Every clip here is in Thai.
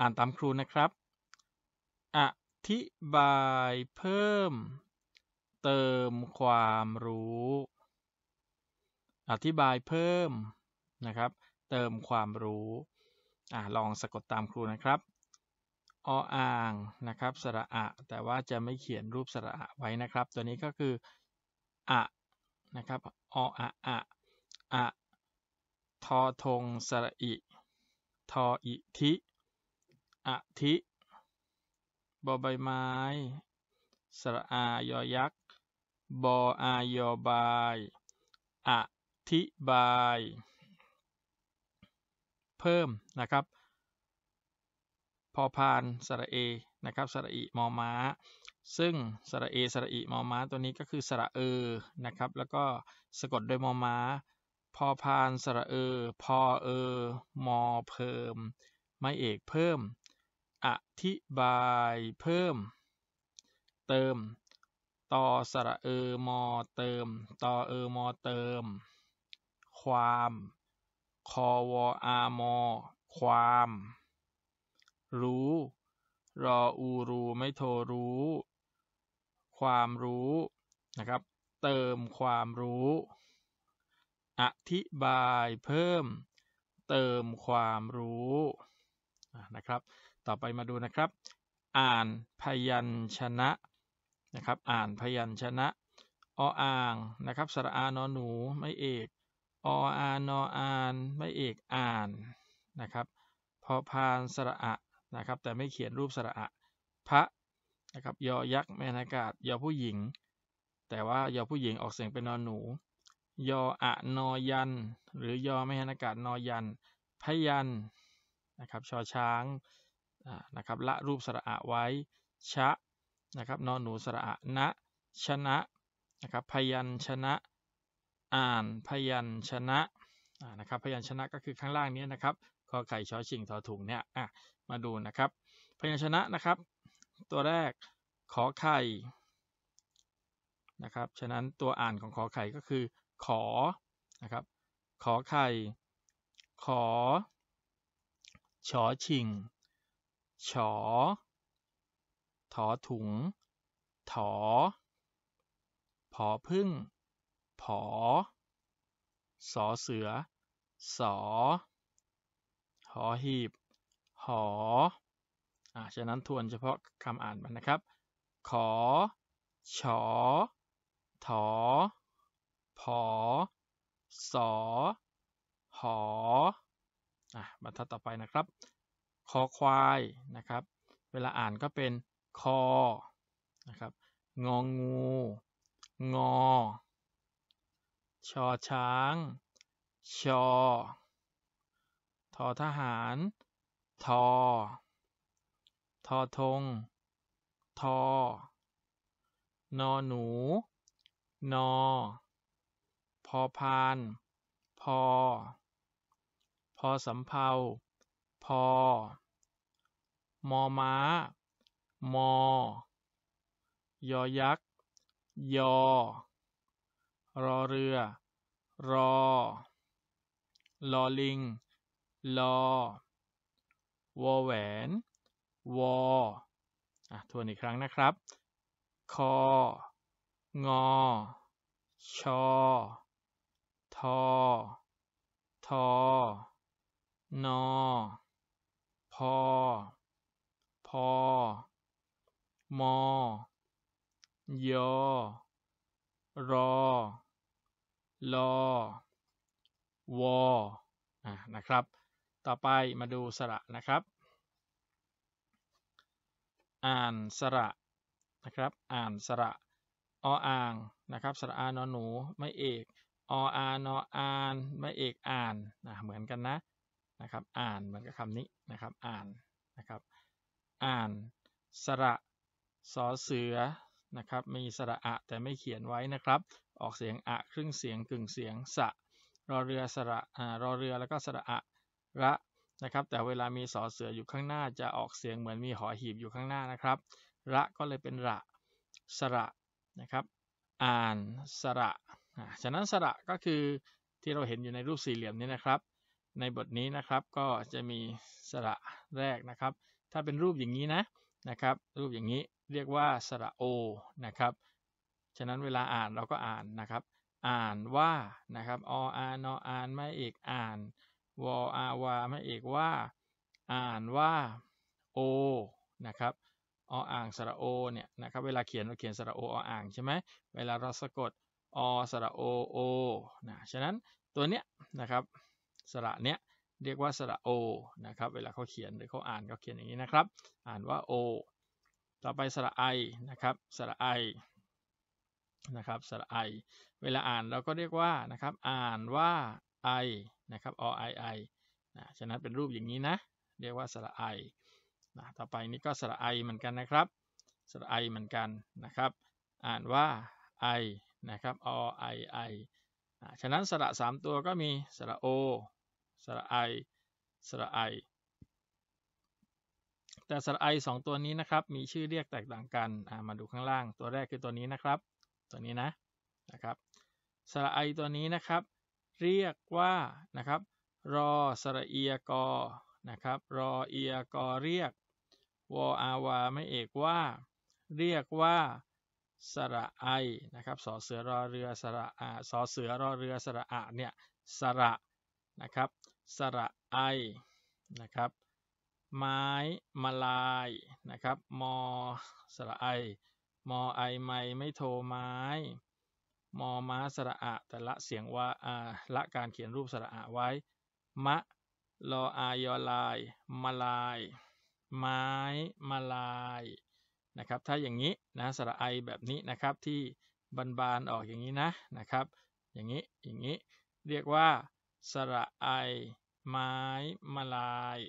อ่านตามครูนะครับ อธิบายเพิ่ม เติมความรู้ อธิบายเพิ่มนะครับ เติมความรู้อลองสะกดตามครูนะครับออ่างนะครับ สระอะแต่ว่าจะไม่เขียนรูปสระอะไว้นะครับ ตัวนี้ก็คืออะนะครับ ออะอะอะทอทง สระอิทออิทิอธิบอใบไม้ สระอายอยักษ์บออายอบาย อธิบาย เพิ่มนะครับพอพานสระเอนะครับสระอีมอม้า ซึ่งสระเอสระอีมอม้า ตัวนี้ก็คือสระเอนะครับแล้วก็สะกดโดยมอม้าพอพานสระเอพอเอมอเพิ่ม ไม่เอกเพิ่มอธิบายเพิ่ม เติมต่อสระเออ มอเติมต่อเออ มอเติม ความคอวอามอความ รู้ รออูรูไม่โทรู้ ความรู้นะครับ เติมความรู้อธิบายเพิ่มเติมความรู้นะครับต่อไปมาดูนะครับ อ่านพยัญชนะนะครับ อ่านพยัญชนะ ออ่างนะครับ สระอานอหนูไม่เอก ออานออานไม่เอก อ่านนะครับพอพานสระอะนะครับ แต่ไม่เขียนรูปสระอะพระนะครับยอยักษ์แมนากาศยอผู้หญิง แต่ว่ายอผู้หญิงออกเสียงเป็นนอนหนู ยออะนอยัน หรือยอแมนากาศนอยัน พยันนะครับชอช้างนะครับละรูปสระอะไว้ชะนะครับนอนหนูสระอะนะชนะนะครับพยัญชนะอ่านพยัญชนะนะครับพยัญชนะก็คือข้างล่างนี้นะครับกอไก่ชอชิงทอถุงเนี่ยมาดู นะครับพยัญชนะนะครับตัวแรกขอไข่นะครับฉะนั้นตัวอ่านของขอไข่ก็คือขอนะครับขอไข่ขอชอชิงฉอ ถอถุง ถอผอพึ่ง ผอ สอเสือ สอ หอหีบ หออ่าฉะนั้นทวนเฉพาะคำอ่านมันนะครับ ขอ ฉอ ถอผอสอ หออ่ะบรรทัดต่อไปนะครับคอควายนะครับ เวลาอ่านก็เป็นคอนะครับงองงู งอชอช้าง ชอทอทหาร ทอ ทอทง ทอ นอหนู นอ พอพาน พอ พอสำเพาพอมอม้า มอ ยอยักษ์ยอ รอเรือ รอลอลิงลอวอแหวนวออ่ะ ทวนอีกครั้งนะครับคอ งอชอทอทอนอพอ พอ มอ ยอ รอ ลอวอนะครับ ต่อไปมาดูสระนะครับ อ่านสระนะครับ อ่านสระ ออ่าง นะครับ สระอานอนหนูไม่เอกออานออานไม่เอกอ่านนะเหมือนกันนะนะครับอ่านเหมือนกับคำนี้นะครับอ่านนะครับอ่าน สระสอเสือนะครับมีสระอะแต่ไม่เขียนไว้นะครับ ออกเสียงอะครึ่งเสียงกึ่งเสียงสะ รอเรือสระอ่ารอเรือแล้วก็สระอะระนะครับ แต่เวลามีสอเสืออยู่ข้างหน้า จะออกเสียงเหมือนมีหอหีบอยู่ข้างหน้านะครับ ระก็เลยเป็นระสระนะครับ อ่านสระฉะนั้นสระก็คือที่เราเห็นอยู่ในรูปสี่เหลี่ยมนี้นะครับในบทนี้นะครับก็จะมีสระแรกนะครับ ถ้าเป็นรูปอย่างนี้นะนะครับ รูปอย่างนี้เรียกว่าสระโอนะครับ ฉะนั้นเวลาอ่านเราก็อ่านนะครับ อ่านว่านะครับออ่านออ่านไม่เอกอ่านวออาวาไม่เอกว่า อ่านว่าโอนะครับออ่างสระโอเนี่ยนะครับเวลาเขียนเราเขียนสระโอออ่างใช่ไหมเวลาเราสะกดอสระโอโอนะฉะนั้นตัวเนี้ยนะครับสระเนี้ยเรียกว่าสระโอนะครับเวลาเขาเขียนหรือเขาอ่านเขาเขียนอย่างนี้นะครับอ่านว่าโอต่อไปสระไอนะครับสระไอนะครับสระไอเวลาอ่านเราก็เรียกว่านะครับอ่านว่าไอนะครับอไอไอนะฉะนั้นเป็นรูปอย่างนี้นะเรียกว่าสระไอนะต่อไปนี้ก็สระไอเหมือนกันนะครับสระไอเหมือนกันนะครับอ่านว่าไอนะครับอไอไอฉะนั้นสระ 3 ตัวก็มีสระโอสระไอ สระไอ แต่สระไอสองตัวนี้นะครับมีชื่อเรียกแตกต่างกันมาดูข้างล่างตัวแรกคือตัวนี้นะครับ ตัวนี้นะ นะครับ สระไอตัวนี้นะครับเรียกว่านะครับรอสระเอียกอนะครับ รอเอียกอเรียก วอาวาไม่เอกว่า เรียกว่า สระไอ นะครับสอเสือรอเรือสระอาสอเสือรอเรือสระอะเนี่ย สระ นะครับสระไอ นะครับ ไม้มาลาย นะครับ มอ สระไอ มอไอไม่ไม่โทไม้ มอม้าสระอะแต่ละเสียงว่าอาละการเขียนรูปสระอะไว้มะลออายอลายมาลาย ไม้มาลายนะครับถ้าอย่างนี้นะสระไอแบบนี้นะครับที่บานๆออกอย่างนี้นะนะครับ อย่างนี้อย่างนี้ เรียกว่าสระไอไม้มาลาย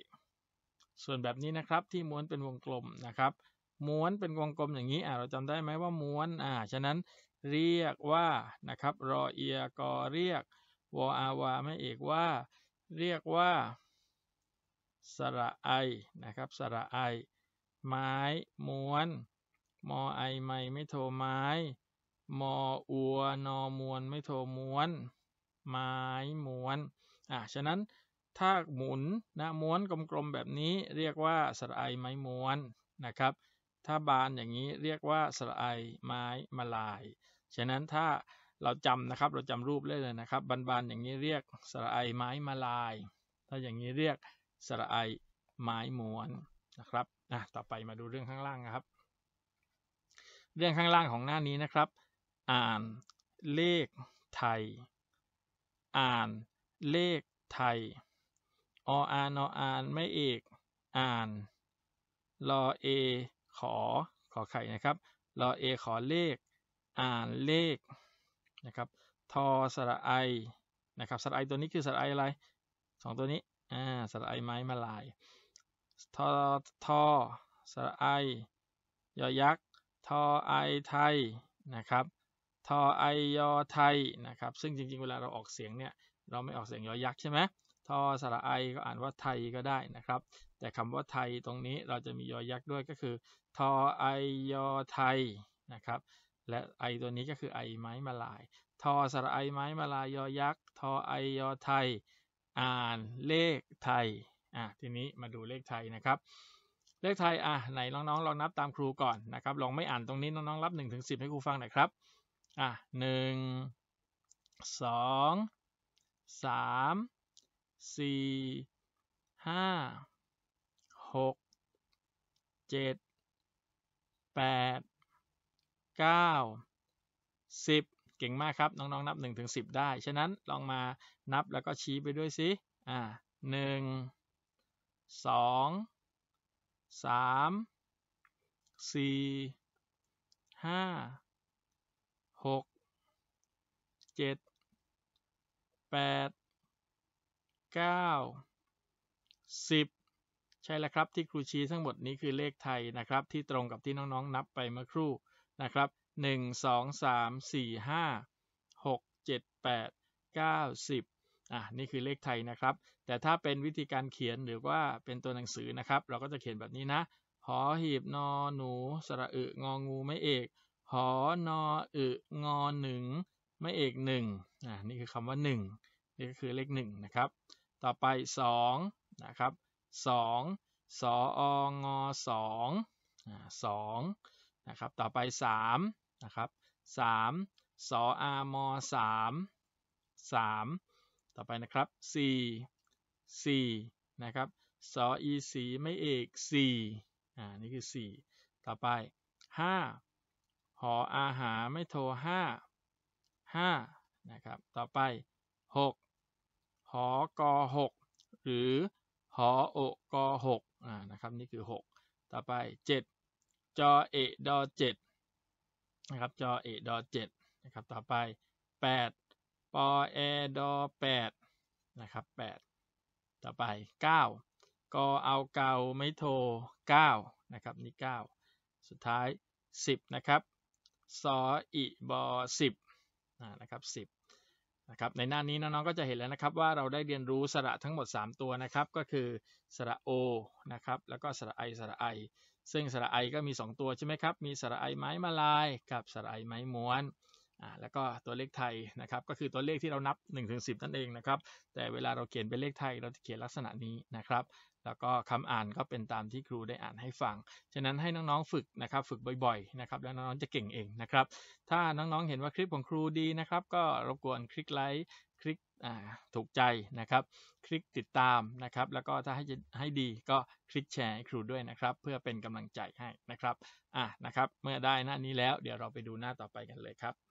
ส่วนแบบนี้นะครับที่ม้วนเป็นวงกลมนะครับ ม้วนเป็นวงกลมอย่างนี้อ่าเราจำได้ไหมว่าม้วนอ่าฉะนั้นเรียกว่า นะครับรอเอียกอเรียกวอาวาไม่เอกว่า เรียกว่าสระไอนะครับ สระไอ ไม้ม้วนมอไอไม่ไม่โทไม้ มออัวนอมวนไม่โทม้วนไม้ม้วนอ่ะฉะนั้นถ้าหมุน นะม้วนกลมๆแบบนี้ เรียกว่าสระไอไม้ม้วนนะครับ ถ้าบานอย่างนี้ เรียกว่าสระไอไม้มาลาย ฉะนั้นถ้าเราจำนะครับ เราจำรูปได้เลยนะครับ บานๆอย่างนี้เรียกสระไอไม้มาลาย ถ้าอย่างนี้เรียกสระไอไม้ม้วนนะครับอ่ะต่อไปมาดูเรื่องข้างล่างนะครับ เรื่องข้างล่างของหน้านี้นะครับ อ่านเลขไทยอ่านเลขไทย ออ่านออ่านไม่เอกอ่านรอเอขอขอไข่นะครับรอเอขอเลข อ่านเลขนะครับ ทอสระไอ นะครับ สระไอตัวนี้คือสระไออะไรสองตัวนี้ อ่า สระไอไม้มาลายทอทอ สระไอ ยอยักษ์ทอไอไทยนะครับทอไอยอไทยนะครับ ซึ่งจริงๆ เวลาเราออกเสียงเนี่ย เราไม่ออกเสียงยอยักษ์ใช่ไหมทอสระไอก็อ่านว่าไทยก็ได้นะครับ แต่คำว่าไทยตรงนี้เราจะมียอยักษ์ด้วยก็คือ ทอไอยอไทยนะครับ และไอตัวนี้ก็คือไอไม้มาลาย ทอสระไอไม้มาลายยอยักษ์ทอไอยอไทย อ่านเลขไทยอ่ะทีนี้มาดูเลขไทยนะครับ เลขไทยอ่ะไหนน้องๆลองนับตามครูก่อนนะครับลองไม่อ่านตรงนี้น้องๆรับ1นถึงสิให้ครูฟังหน่อยครับอ่ะหนึ่งสองสามสี่ห้าหกเจ็ดแปดเก้าสิบเก่งมากครับ น้องๆนับหนึ่งถึงสิบได้ ฉะนั้นลองมานับแล้วก็ชี้ไปด้วยสิอ่ะหนึ่งสองสามสี่ห้าหกเจ็ดแปดเก้าสิบใช่แล้วครับที่ครูชี้ทั้งหมดนี้คือเลขไทยนะครับ ที่ตรงกับที่น้องๆนับไปเมื่อครู่นะครับหนึ่งสองสามสี่ห้าหกเจ็ดแปดเก้าสิบอ่ะนี่คือเลขไทยนะครับ แต่ถ้าเป็นวิธีการเขียนหรือว่าเป็นตัวหนังสือนะครับ เราก็จะเขียนแบบนี้นะ หอหีบนอหนู สระอึงองูไม่เอกหอนออึงอหนึ่งไม่เอกหนึ่งนี่คือคำว่าหนึ่งนี่ก็คือเลขหนึ่งนะครับ ต่อไปสองนะครับสองสองอสองสองนะครับ ต่อไปสามนะครับสามสออามอสามสามต่อไปนะครับสี่สี่นะครับ สออีสีไม่เอกสี่อ่านี่คือสี่ต่อไปห้าหออาหาไม่โทห้าห้านะครับต่อไปหกหอกอหกหรือหอโอกอหกอ่านะครับนี่คือหกต่อไปเจ็ดจอเอดอเจ็ดนะครับจอเอดอเจ็ดนะครับ ต่อไปแปดปอแอดอแปดนะครับแปดต่อไปเก้ากอเอาเกาไม่โทเก้านะครับนี่เก้าสุดท้ายสิบนะครับสออิบอสิบนะครับสิบนะครับในหน้านี้น้องๆก็จะเห็นแล้วนะครับว่าเราได้เรียนรู้สระทั้งหมด3ตัวนะครับ ก็คือ สระโอนะครับแล้วก็สระไอสระไอ ซึ่งสระไอก็มี2ตัวใช่ไหมครับมีสระไอไม้มาลายกับสระไอไม้ม้วนอ่าแล้วก็ตัวเลขไทยนะครับก็คือตัวเลขที่เรานับ1-10นั่นเองนะครับ แต่เวลาเราเขียนเป็นเลขไทยเราจะเขียนลักษณะนี้นะครับแล้วก็คำอ่านก็เป็นตามที่ครูได้อ่านให้ฟัง ฉะนั้นให้น้องๆ ฝึกนะครับ ฝึกบ่อยๆนะครับแล้วน้องๆ จะเก่งเองนะครับ ถ้าน้องๆเห็นว่าคลิปของครูดีนะครับ ก็รบกวนคลิกไลค์คลิกถูกใจนะครับ คลิกติดตามนะครับ แล้วก็ถ้าให้ให้ดีก็คลิกแชร์ให้ครูด้วยนะครับเพื่อเป็นกำลังใจให้นะครับอ่ะนะครับ เมื่อได้หน้านี้แล้วเดี๋ยวเราไปดูหน้าต่อไปกันเลยครับ